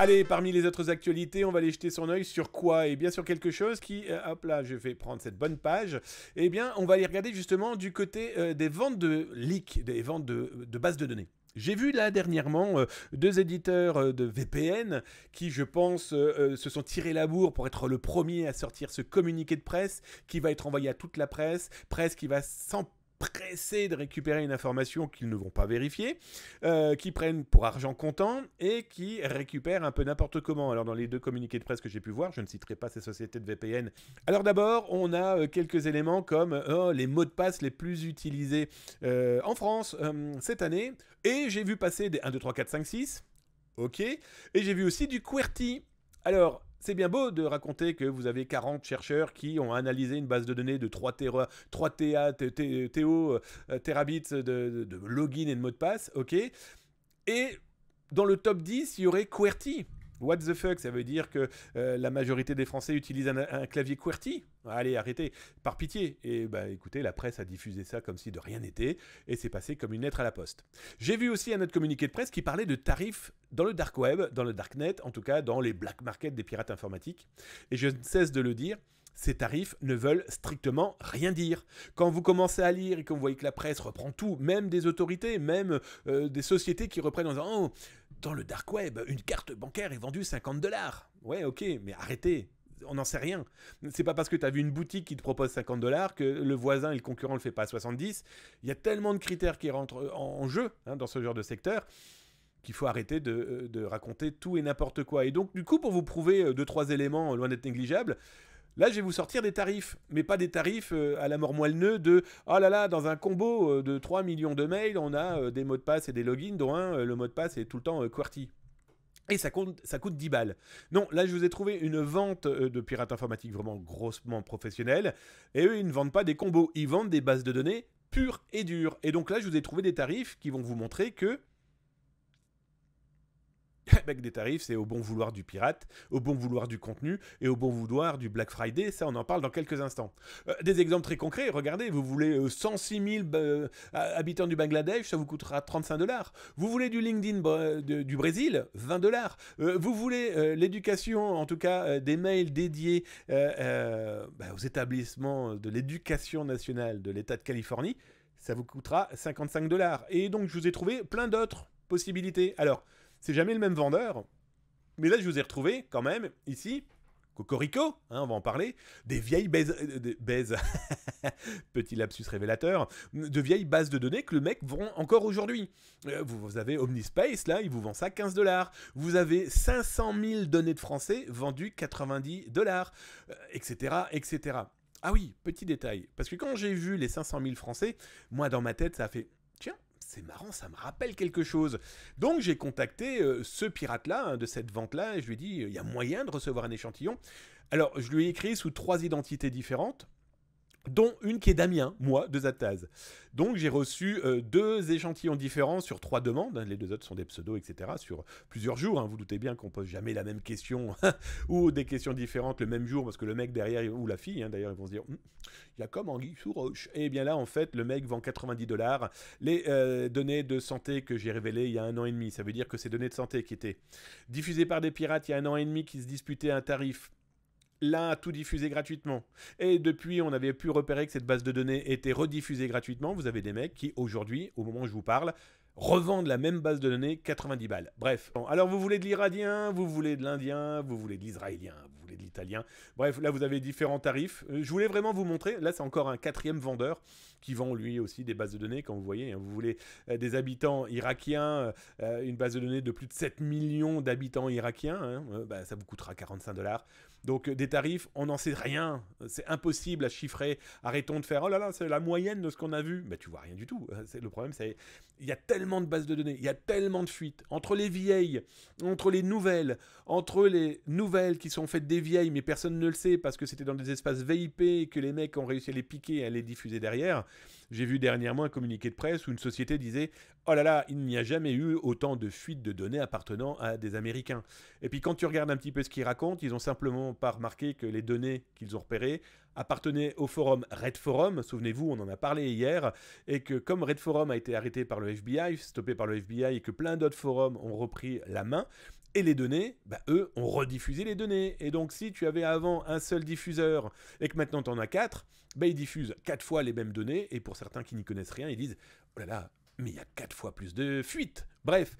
Allez, parmi les autres actualités, on va aller jeter son oeil sur quoi Et eh bien, sur quelque chose qui, euh, hop là, je vais prendre cette bonne page. Eh bien, on va aller regarder justement du côté euh, des ventes de leaks, des ventes de, bases de données. J'ai vu là dernièrement euh, deux éditeurs de VPN qui, je pense, se sont tirés la bourre pour être le premier à sortir ce communiqué de presse qui va être envoyé à toute la presse, presse qui va s'emparer pressés de récupérer une information qu'ils ne vont pas vérifier, euh, qui prennent pour argent comptant et qui récupèrent un peu n'importe comment. Alors dans les deux communiqués de presse que j'ai pu voir, je ne citerai pas ces sociétés de VPN. Alors d'abord, on a euh, quelques éléments comme euh, les mots de passe les plus utilisés en France cette année, et j'ai vu passer des 1, 2, 3, 4, 5, 6. Ok. Et j'ai vu aussi du QWERTY. Alors, c'est bien beau de raconter que vous avez 40 chercheurs qui ont analysé une base de données de 3 3 TA, TO, euh, terabits de, de, de, login et de mot de passe, ok. Et dans le top 10, il y aurait QWERTY. What the fuck, ça veut dire que euh, la majorité des Français utilisent un, clavier QWERTY Allez, arrêtez, par pitié. Et bah écoutez, la presse a diffusé ça comme si de rien n'était, et c'est passé comme une lettre à la poste. J'ai vu aussi un autre communiqué de presse qui parlait de tarifs dans le dark web, dans le darknet, en tout cas dans les black markets des pirates informatiques. Et je ne cesse de le dire, ces tarifs ne veulent strictement rien dire. Quand vous commencez à lire et que vous voyez que la presse reprend tout, même des autorités, même euh, des sociétés qui reprennent en disant oh, dans le dark web, une carte bancaire est vendue 50 dollars. Ouais, ok, mais arrêtez, on n'en sait rien. C'est pas parce que tu as vu une boutique qui te propose 50 dollars que le voisin et le concurrent le fait pas à 70. Il y a tellement de critères qui rentrent euh, en, jeu hein, dans ce genre de secteur qu'il faut arrêter de, euh, de, raconter tout et n'importe quoi. Et donc, du coup, pour vous prouver euh, deux, trois éléments loin d'être négligeables, Là, je vais vous sortir des tarifs, mais pas des tarifs euh, à la mort moelle de oh là là, dans un combo euh, de 3 millions de mails, on a euh, des mots de passe et des logins, dont le mot de passe est tout le temps QWERTY. Et ça coûte, ça coûte 10 balles. Non, là, je vous ai trouvé une vente de pirates informatiques vraiment grossement professionnelle. Et eux, ils ne vendent pas des combos, ils vendent des bases de données pures et dures. Et donc là, je vous ai trouvé des tarifs qui vont vous montrer que des tarifs, c'est au bon vouloir du pirate, au bon vouloir du contenu et au bon vouloir du Black Friday. Ça, on en parle dans quelques instants. Euh, des exemples très concrets, regardez, vous voulez 106 euh, 000 euh, habitants du Bangladesh, ça vous coûtera 35 dollars. Vous voulez du LinkedIn bah, du Brésil, 20 dollars. vous voulez l'éducation, en tout cas des mails dédiés bah, aux établissements de l'éducation nationale de l'État de Californie, ça vous coûtera 55 dollars. Et donc, je vous ai trouvé plein d'autres possibilités. Alors, c'est jamais le même vendeur. Mais là, je vous ai retrouvé quand même ici. Cocorico, hein, on va en parler, des vieilles baises, euh, petit lapsus révélateur, de vieilles bases de données que le mec vend encore aujourd'hui. Euh, vous, avez Omnispace, là, il vous vend ça 15 dollars. Vous avez 500 000 données de français vendues 90 dollars, etc., euh, etc. Ah oui, petit détail, parce que quand j'ai vu les 500 000 français, moi dans ma tête, ça fait c'est marrant, ça me rappelle quelque chose. Donc j'ai contacté euh, ce pirate-là, hein, de cette vente-là, et je lui ai dit, il y a moyen de recevoir un échantillon. Alors je lui ai écrit sous trois identités différentes dont une qui est Damien, moi, de Zataz. Donc j'ai reçu euh, deux échantillons différents sur trois demandes, hein. les deux autres sont des pseudos, etc., sur plusieurs jours. Hein. Vous doutez bien qu'on pose jamais la même question ou des questions différentes le même jour, parce que le mec derrière, ou la fille hein, d'ailleurs, ils vont se dire, hum, il y a comme Anguille sous roche. Et eh bien là, en fait, le mec vend 90 dollars les euh, données de santé que j'ai révélées il y a un an et demi. Ça veut dire que ces données de santé qui étaient diffusées par des pirates il y a un an et demi, qui se disputaient un tarif Là, tout diffusé gratuitement. Et depuis, on avait pu repérer que cette base de données était rediffusée gratuitement. Vous avez des mecs qui, aujourd'hui, au moment où je vous parle, revendent la même base de données 90 balles. Bref. alors vous voulez de l'iradien, vous voulez de l'indien, vous voulez de l'israélien, et de l'italien. Bref, là, vous avez différents tarifs. Euh, je voulais vraiment vous montrer, là, c'est encore un quatrième vendeur qui vend lui aussi des bases de données, quand vous voyez. Hein. vous voulez euh, des habitants irakiens, euh, une base de données de plus de 7 millions d'habitants irakiens, hein, bah, ça vous coûtera 45 dollars. Donc, des tarifs, on n'en sait rien. C'est impossible à chiffrer. Arrêtons de faire, oh là là, c'est la moyenne de ce qu'on a vu. Mais bah, tu vois rien du tout. Le problème, c'est il y a tellement de bases de données, il y a tellement de fuites entre les vieilles, entre les nouvelles, entre les nouvelles qui sont faites des vieille vieilles, mais personne ne le sait parce que c'était dans des espaces VIP que les mecs ont réussi à les piquer et à les diffuser derrière. J'ai vu dernièrement un communiqué de presse où une société disait Oh là là, il n'y a jamais eu autant de fuites de données appartenant à des Américains. Et puis quand tu regardes un petit peu ce qu'ils racontent, ils ont simplement pas remarqué que les données qu'ils ont repérées appartenaient au forum Red Forum. Souvenez-vous, on en a parlé hier. Et que comme Red Forum a été arrêté par le FBI, stoppé par le FBI, et que plein d'autres forums ont repris la main, et les données, bah, eux, ont rediffusé les données. Et donc, si tu avais avant un seul diffuseur et que maintenant tu en as quatre, bah, ils diffusent quatre fois les mêmes données. Et pour certains qui n'y connaissent rien, ils disent Oh là là, mais il y a quatre fois plus de fuites. Bref,